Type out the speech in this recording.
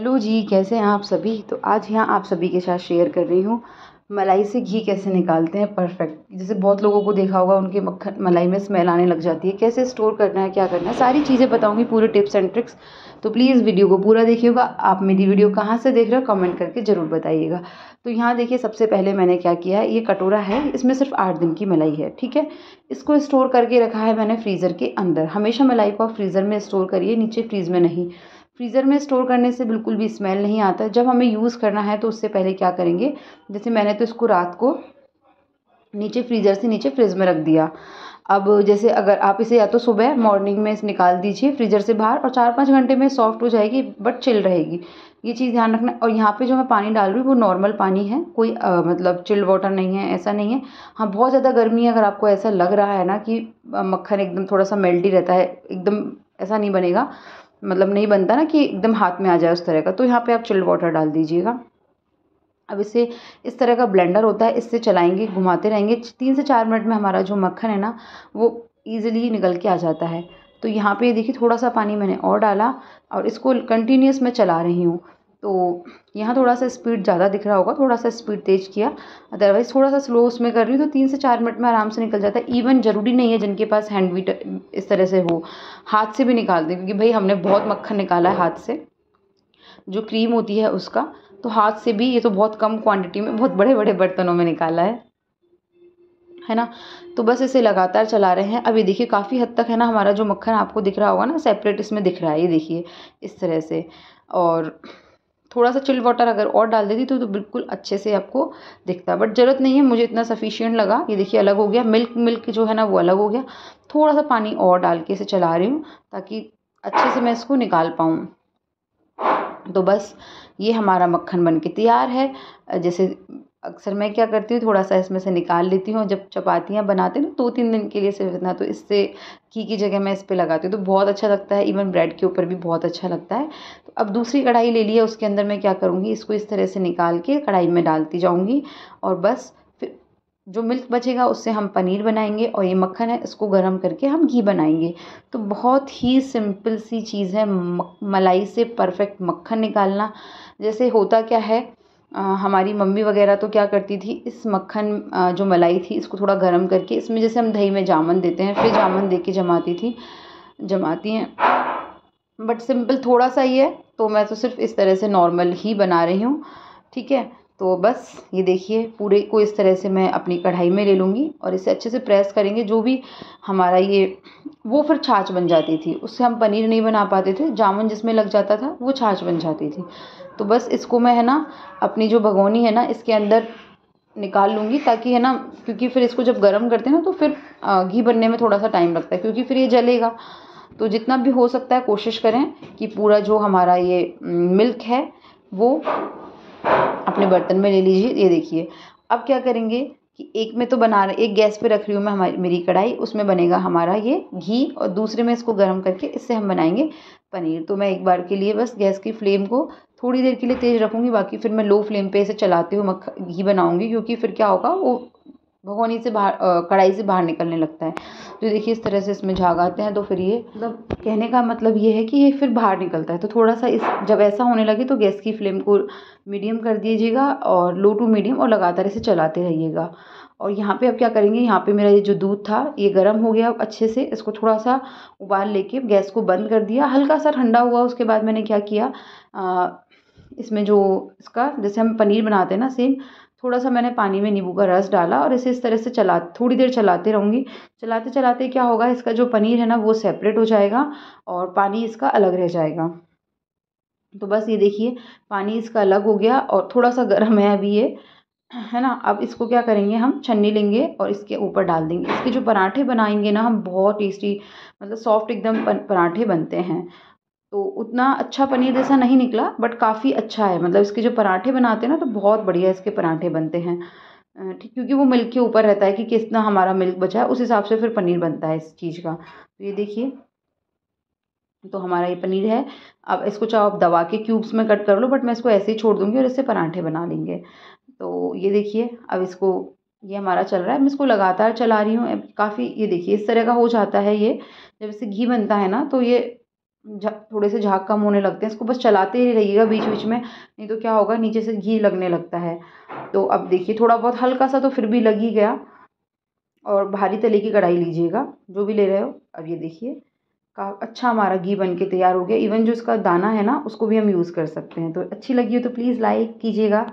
hello जी कैसे हैं आप सभी तो आज यहाँ आप सभी के साथ शेयर कर रही हूँ मलाई से घी कैसे निकालते हैं परफेक्ट जैसे बहुत लोगों को देखा होगा उनके मक्खन मलाई में स्मेल आने लग जाती है कैसे स्टोर करना है क्या करना है सारी चीज़ें बताऊंगी पूरे टिप्स एंड ट्रिक्स तो प्लीज़ वीडियो को पूरा देखिएगा आप मेरी वीडियो कहाँ से देख रहे हो कमेंट करके ज़रूर बताइएगा तो यहाँ देखिए सबसे पहले मैंने क्या किया है ये कटोरा है इसमें सिर्फ आठ दिन की मलाई है ठीक है इसको स्टोर करके रखा है मैंने फ्रीज़र के अंदर हमेशा मलाई को आप फ्रीज़र में स्टोर करिए नीचे फ्रीज़ में नहीं फ्रीज़र में स्टोर करने से बिल्कुल भी स्मेल नहीं आता जब हमें यूज़ करना है तो उससे पहले क्या करेंगे जैसे मैंने तो इसको रात को नीचे फ्रीज़र से नीचे फ्रिज में रख दिया अब जैसे अगर आप इसे या तो सुबह मॉर्निंग में निकाल दीजिए फ्रीजर से बाहर और चार पाँच घंटे में सॉफ्ट हो जाएगी बट चिल रहेगी ये चीज़ ध्यान रखना और यहाँ पे जो मैं पानी डाल रही हूँ वो नॉर्मल पानी है कोई आ, मतलब चिल्ड वाटर नहीं है ऐसा नहीं है हाँ बहुत ज़्यादा गर्मी है अगर आपको ऐसा लग रहा है ना कि मक्खन एकदम थोड़ा सा मेल्टी रहता है एकदम ऐसा नहीं बनेगा मतलब नहीं बनता ना कि एकदम हाथ में आ जाए उस तरह का तो यहाँ पे आप चिल्ड वाटर डाल दीजिएगा अब इसे इस तरह का ब्लेंडर होता है इससे चलाएंगे घुमाते रहेंगे तीन से चार मिनट में हमारा जो मक्खन है ना वो ईजिली निकल के आ जाता है तो यहाँ पे देखिए थोड़ा सा पानी मैंने और डाला और इसको कंटिन्यूस मैं चला रही हूँ तो यहाँ थोड़ा सा स्पीड ज़्यादा दिख रहा होगा थोड़ा सा स्पीड तेज़ किया अदरवाइज़ थोड़ा सा स्लो उसमें कर हूँ तो तीन से चार मिनट में आराम से निकल जाता है इवन ज़रूरी नहीं है जिनके पास हैंड वीट इस तरह से हो हाथ से भी निकाल दें क्योंकि भाई हमने बहुत मक्खन निकाला है हाथ से जो क्रीम होती है उसका तो हाथ से भी ये तो बहुत कम क्वान्टिटी में बहुत बड़े बड़े बर्तनों में निकाला है है ना तो बस इसे लगातार चला रहे हैं अभी देखिए काफ़ी हद तक है ना हमारा जो मक्खन आपको दिख रहा होगा ना सेपरेट इसमें दिख रहा है ये देखिए इस तरह से और थोड़ा सा चिल्ड वाटर अगर और डाल देती तो, तो बिल्कुल अच्छे से आपको दिखता बट ज़रूरत नहीं है मुझे इतना सफिशियंट लगा ये देखिए अलग हो गया मिल्क मिल्क जो है ना वो अलग हो गया थोड़ा सा पानी और डाल के इसे चला रही हूँ ताकि अच्छे से मैं इसको निकाल पाऊँ तो बस ये हमारा मक्खन बन के तैयार है जैसे अक्सर मैं क्या करती हूँ थोड़ा सा इसमें से निकाल लेती हूँ जब चपातियाँ बनाते हैं दो तो तीन दिन के लिए सिर्फ इतना तो इससे घी की जगह मैं इस पर लगाती हूँ तो बहुत अच्छा लगता है इवन ब्रेड के ऊपर भी बहुत अच्छा लगता है तो अब दूसरी कढ़ाई ले ली है उसके अंदर मैं क्या करूँगी इसको इस तरह से निकाल के कढ़ाई में डालती जाऊँगी और बस फिर जो मिल्क बचेगा उससे हम पनीर बनाएंगे और ये मक्खन है इसको गर्म करके हम घी बनाएंगे तो बहुत ही सिंपल सी चीज़ है मलाई से परफेक्ट मक्खन निकालना जैसे होता क्या है हमारी मम्मी वगैरह तो क्या करती थी इस मक्खन जो मलाई थी इसको थोड़ा गर्म करके इसमें जैसे हम दही में जामन देते हैं फिर जामन दे के जमाती थी जमाती हैं बट सिंपल थोड़ा सा ही है तो मैं तो सिर्फ इस तरह से नॉर्मल ही बना रही हूँ ठीक है तो बस ये देखिए पूरे को इस तरह से मैं अपनी कढ़ाई में ले लूँगी और इसे अच्छे से प्रेस करेंगे जो भी हमारा ये वो फिर छाछ बन जाती थी उससे हम पनीर नहीं बना पाते थे जामुन जिसमें लग जाता था वो छाछ बन जाती थी तो बस इसको मैं है ना अपनी जो भगोनी है ना इसके अंदर निकाल लूँगी ताकि है ना क्योंकि फिर इसको जब गर्म करते हैं ना तो फिर घी बनने में थोड़ा सा टाइम लगता है क्योंकि फिर ये जलेगा तो जितना भी हो सकता है कोशिश करें कि पूरा जो हमारा ये मिल्क है वो अपने बर्तन में ले लीजिए ये देखिए अब क्या करेंगे कि एक में तो बना रहे एक गैस पे रख रही हूँ मैं हमारी मेरी कढ़ाई उसमें बनेगा हमारा ये घी और दूसरे में इसको गर्म करके इससे हम बनाएंगे पनीर तो मैं एक बार के लिए बस गैस की फ्लेम को थोड़ी देर के लिए तेज़ रखूँगी बाकी फिर मैं लो फ्लेम पे इसे चलाती हूँ मक्खन घी बनाऊँगी क्योंकि फिर क्या होगा वो भगवानी से बाहर कढ़ाई से बाहर निकलने लगता है तो देखिए इस तरह से इसमें झाग आते हैं तो फिर ये मतलब कहने का मतलब ये है कि ये फिर बाहर निकलता है तो थोड़ा सा इस जब ऐसा होने लगे तो गैस की फ्लेम को मीडियम कर दीजिएगा और लो टू मीडियम और लगातार इसे चलाते रहिएगा और यहाँ पे अब क्या करेंगे यहाँ पे मेरा ये जो दूध था ये गर्म हो गया अब अच्छे से इसको थोड़ा सा उबाल लेके गैस को बंद कर दिया हल्का सा ठंडा हुआ उसके बाद मैंने क्या किया आ, इसमें जो इसका जैसे हम पनीर बनाते हैं ना सेम थोड़ा सा मैंने पानी में नींबू का रस डाला और इसे इस तरह से चला थोड़ी देर चलाते रहूँगी चलाते चलाते क्या होगा इसका जो पनीर है ना वो सेपरेट हो जाएगा और पानी इसका अलग रह जाएगा तो बस ये देखिए पानी इसका अलग हो गया और थोड़ा सा गर्म है अभी ये है ना अब इसको क्या करेंगे हम छन्नी लेंगे और इसके ऊपर डाल देंगे इसके जो पराठे बनाएंगे ना हम बहुत टेस्टी मतलब सॉफ्ट एकदम पराठे बनते हैं तो उतना अच्छा पनीर जैसा नहीं निकला बट काफ़ी अच्छा है मतलब इसके जो पराठे बनाते हैं ना तो बहुत बढ़िया इसके पराठे बनते हैं ठीक क्योंकि वो मिल्क के ऊपर रहता है कि कितना हमारा मिल्क बचा है उस हिसाब से फिर पनीर बनता है इस चीज़ का तो ये देखिए तो हमारा ये पनीर है अब इसको चाहो आप दवा के क्यूब्स में कट कर लो बट मैं इसको ऐसे ही छोड़ दूँगी और इससे पराठे बना लेंगे तो ये देखिए अब इसको ये हमारा चल रहा है मैं इसको लगातार चला रही हूँ काफ़ी ये देखिए इस तरह का हो जाता है ये जब इससे घी बनता है ना तो ये थोड़े से झाग कम होने लगते हैं इसको बस चलाते ही रहिएगा बीच बीच में नहीं तो क्या होगा नीचे से घी लगने लगता है तो अब देखिए थोड़ा बहुत हल्का सा तो फिर भी लग ही गया और भारी तले की कढ़ाई लीजिएगा जो भी ले रहे हो अब ये देखिए का अच्छा हमारा घी बन के तैयार हो गया इवन जो इसका दाना है ना उसको भी हम यूज़ कर सकते हैं तो अच्छी लगी हो तो प्लीज़ लाइक कीजिएगा